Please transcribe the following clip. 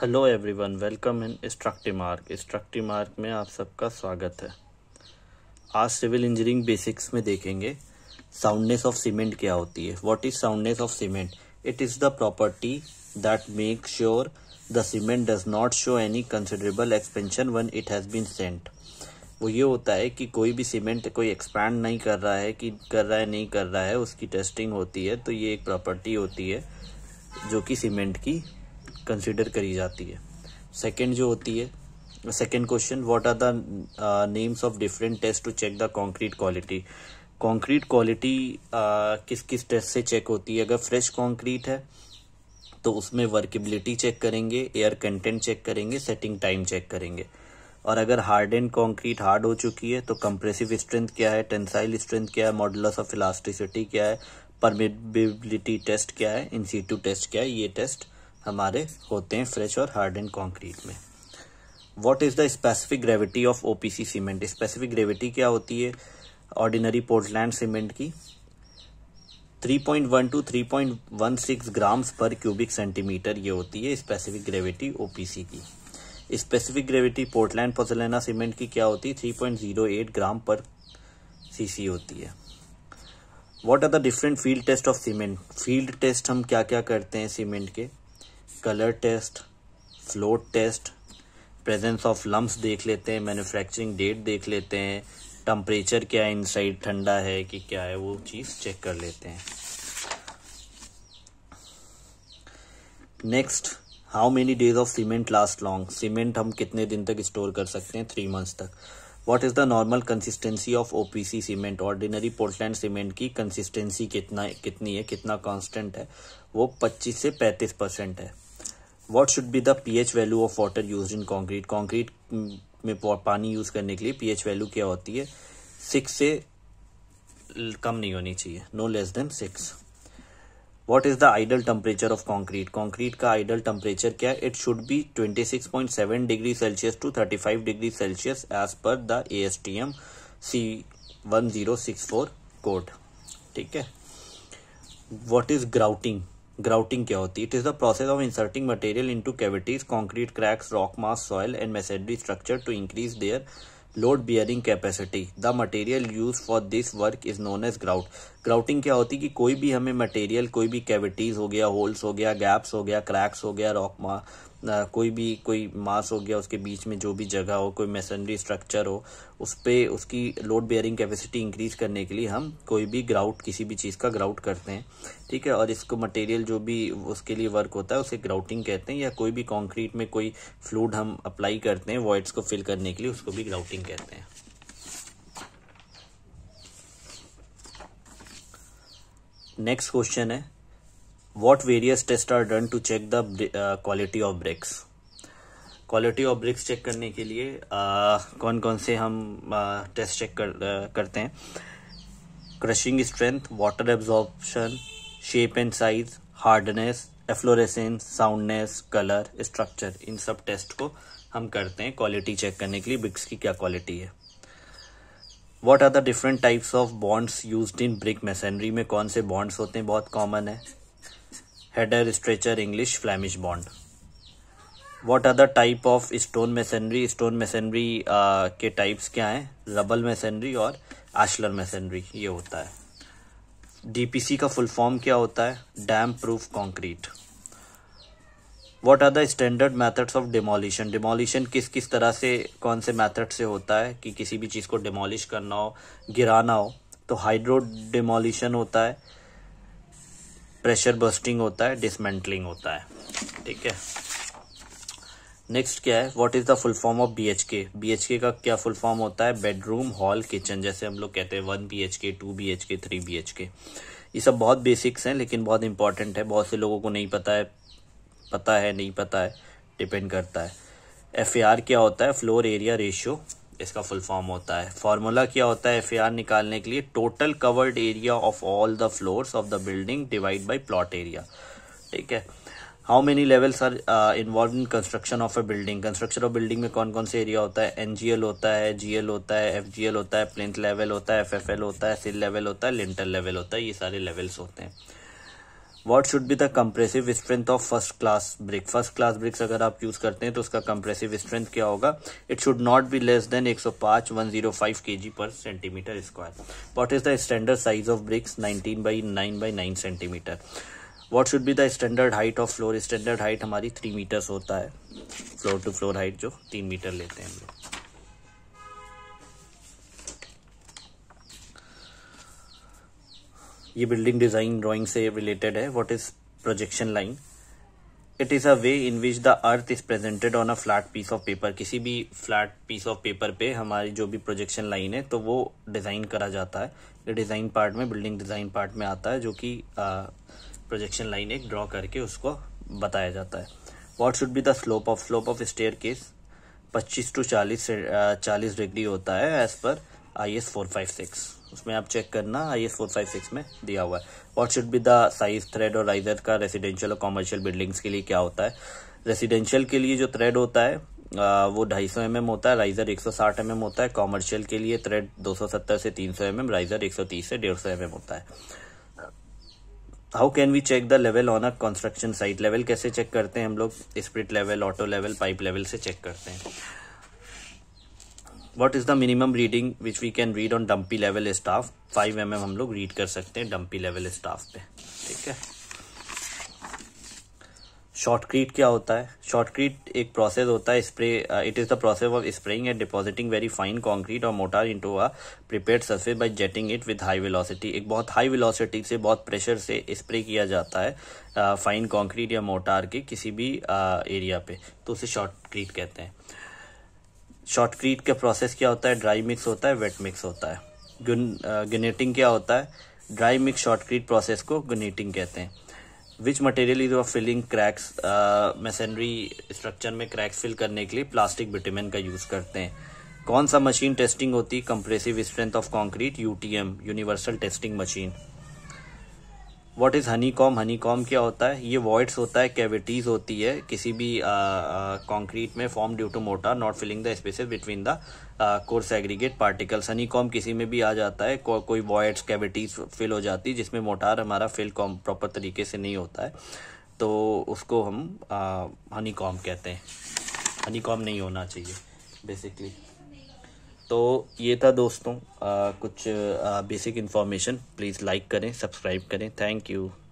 hello everyone welcome in mark स्ट्रक्टिमार्क mark में आप सबका स्वागत है आज सिविल इंजीनियरिंग बेसिक्स में देखेंगे साउंडनेस ऑफ सीमेंट क्या होती है what is soundness of cement it is the property that make sure the cement does not show any considerable expansion once it has been set वो ये होता है कि कोई भी सीमेंट कोई एक्सपैंड नहीं कर रहा है कि कर रहा है नहीं कर रहा है उसकी टेस्टिंग होती है तो ये एक प्रॉपर्टी होती है जो कि सीमेंट की कंसिडर करी जाती है सेकेंड जो होती है second question what are the names of different test to check the concrete quality concrete quality किस किस टेस्ट से चेक होती है अगर फ्रेश कंक्रीट है तो उसमें वर्केबिलिटी चेक करेंगे एयर कंटेंट चेक करेंगे सेटिंग टाइम चेक करेंगे और अगर हार्ड एंड कॉन्क्रीट हार्ड हो चुकी है तो कंप्रेसिव स्ट्रेंथ क्या है टेंसाइल स्ट्रेंथ क्या है मॉडुलस ऑफ इलास्टिसिटी क्या है परमिबिलिटी टेस्ट क्या है इन सी टू टेस्ट क्या है ये टेस्ट हमारे होते हैं फ्रेश और हार्ड एंड कॉन्क्रीट में what is the specific gravity of O P C cement specific gravity क्या होती है ऑर्डिनरी पोर्टलैंड सीमेंट की 3.1 to 3.16 grams per cubic centimeter ये होती है स्पेसिफिक ग्रेविटी सी की specific gravity Portland pozzolana cement की क्या होती है 3.08 ग्राम पर सीसी होती है what are the different field test of cement field test हम क्या क्या करते हैं सीमेंट के colour test float test presence of lumps देख लेते हैं मैन्युफैक्चरिंग डेट देख लेते हैं टम्परेचर क्या है इनसाइड ठंडा है कि क्या है वो चीज़ चेक कर लेते हैं next how many days of cement last long cement हम कितने दिन तक स्टोर कर सकते हैं थ्री मंथ्स तक what is the normal consistency of O P C cement ordinary Portland cement की कंसिस्टेंसी कितना कितनी है कितना कॉन्स्टेंट है वो पच्चीस से पैंतीस परसेंट है what should be the P H value of water use in concrete concrete में पानी यूज करने के लिए पी एच वैल्यू क्या होती है सिक्स से कम नहीं होनी चाहिए no less than six what is the ideal temperature of concrete concrete का आइडल टेम्परेचर क्या है it should be twenty six point seven degree Celsius to thirty five degree Celsius as per the A S T M C one zero six four code ठीक है what is grouting grouting क्या होती है it is the process of inserting material to cavities concrete cracks rock mass soil and masonry structure to increase their load bearing capacity the material use for this work is known as grout grouting क्या होती है कि कोई भी हमें material कोई भी cavities हो गया होल्स हो गया गैप्स हो गया क्रैक्स हो गया रॉक मास कोई भी कोई मास हो गया उसके बीच में जो भी जगह हो कोई मेसनरी स्ट्रक्चर हो उस पर उसकी लोड बेयरिंग कैपेसिटी इंक्रीज करने के लिए हम कोई भी ग्राउट किसी भी चीज़ का ग्राउट करते हैं ठीक है और इसको मटेरियल जो भी उसके लिए वर्क होता है उसे ग्राउटिंग कहते हैं या कोई भी कॉन्क्रीट में कोई फ्लूड हम अप्लाई करते हैं वॉइड्स को फिल करने के लिए उसको भी ग्राउटिंग कहते हैं नेक्स्ट क्वेश्चन है what various tests are done to check the uh, quality of bricks quality of bricks check करने के लिए आ, uh, कौन कौन से हम आ, टेस्ट चेक कर, आ, uh, करते हैं crushing strength water absorption shape and size hardness efflorescence soundness colour structure इन सब टेस्ट को हम करते हैं क्वालिटी चेक करने के लिए ब्रिक्स की क्या क्वालिटी है what are the different types of bonds use in brick masonry में कौन से बॉन्ड्स होते हैं बहुत कॉमन है header stretcher English Flemish bond what are the type of stone masonry stone masonry के टाइप्स क्या हैं रबल मेसनरी और आशलर मेसनरी ये होता है डी पी सी का फुल फॉर्म क्या होता है damp proof concrete what are the standard methods of demolition demolition किस किस तरह से कौन से मैथड से होता है कि किसी भी चीज़ को डिमोलिश करना हो गिराना हो तो हाइड्रो डिमोलिशन होता है प्रेशर बस्टिंग होता है डिसमेंटलिंग होता है ठीक है नेक्स्ट क्या है what is the full form of B H K B H K का क्या फुल फॉर्म होता है बेडरूम हॉल किचन जैसे हम लोग कहते हैं one B H K two B H K three B H K ये सब बहुत बेसिक्स हैं लेकिन बहुत इंपॉर्टेंट है बहुत से लोगों को नहीं पता है पता है नहीं पता है डिपेंड करता है एफ ए आर क्या होता है फ्लोर एरिया रेशियो इसका फुल फॉर्म होता है फार्मूला क्या होता है एफ निकालने के लिए total covered area of all the floors of the building divide by plot area ठीक है how many levels are involve in construction of a building construction of building में कौन कौन से एरिया होता है एनजीएल होता है जीएल होता है एल होता है प्लेंथ लेवल होता है एफ होता है सिल लेवल होता है लिंटर लेवल होता है ये सारे लेवल्स होते हैं what should be the compressive strength of first class brick first class bricks अगर आप यूज करते हैं तो उसका कंप्रेसिव स्ट्रेंथ क्या होगा it should not be less than 105 105 KG per centimeter square what is the standard size of bricks 19 by 9 by 9 centimeter what should be the standard height of floor standard height हमारी three meters होता है floor to floor height जो तीन metre लेते हैं हम लोग ये बिल्डिंग डिजाइन ड्राइंग से रिलेटेड है what is projection line it is a way in which the earth is presented on a flat piece of paper किसी भी फ्लैट पीस ऑफ पेपर पे हमारी जो भी प्रोजेक्शन लाइन है तो वो डिजाइन करा जाता है ये डिजाइन पार्ट में बिल्डिंग डिजाइन पार्ट में आता है जो कि प्रोजेक्शन लाइन एक ड्रॉ करके उसको बताया जाता है what should be the slope of slope of staircase पच्चीस टू चालीस चालीस डिग्री होता है as per I S four five six उसमें आप चेक करना I S four five six में दिया हुआ है what should be the size tread और राइजर का रेसिडेंशियल और कॉमर्शियल बिल्डिंग्स के लिए क्या होता है रेसिडेंशियल के लिए जो थ्रेड होता है आ, वो ढाई सौ एम होता है राइजर एक सौ एम होता है कॉमर्शियल के लिए थ्रेड दो सौ सत्तर से तीन सौ एम राइजर एक सौ तीस से डेढ़ सौ एम होता है how can we check the level on a construction site level कैसे चेक करते हैं हम लोग spirit level auto level pipe level से चेक करते हैं what is the minimum reading which we can read on dumpy level staff five M हम लोग रीड कर सकते हैं डम्पी लेवल स्टाफ पे ठीक है शॉर्टक्रीट क्या होता है शॉर्टक्रीट एक प्रोसेस होता है spray it is the process of spraying and depositing very fine concrete और mortar into a prepare surface by jetting it with high velocity एक बहुत हाई वेलोसिटी से बहुत प्रेशर से स्प्रे किया जाता है फाइन uh, कॉन्क्रीट या मोटार के किसी भी एरिया uh, पे तो उसे शॉर्टक्रीट कहते हैं शॉर्टक्रीट का प्रोसेस क्या होता है ड्राई मिक्स होता है वेट मिक्स होता है गनेटिंग क्या होता है ड्राई मिक्स शॉर्टक्रीट प्रोसेस को गनेटिंग कहते हैं which material is of filling cracks masonry structure में क्रैक्स फिल करने के लिए प्लास्टिक विटामिन का यूज़ करते हैं कौन सा मशीन टेस्टिंग होती है compressive strength of T UTM universal testing machine what is honeycomb honeycomb क्या होता है ये वॉइड्स होता है कैविटीज़ होती है किसी भी कंक्रीट में form due to mortar not filling the spaces between the coarse aggregate particles honeycomb किसी में भी आ जाता है को, कोई वॉइड्स कैविटीज़ फिल हो जाती है जिसमें मोटार हमारा फिल कॉम प्रॉपर तरीके से नहीं होता है तो उसको हम हनी कॉम कहते हैं हनी कॉम नहीं होना चाहिए बेसिकली तो ये था दोस्तों आ, कुछ बेसिक इन्फॉर्मेशन प्लीज़ लाइक करें सब्सक्राइब करें थैंक यू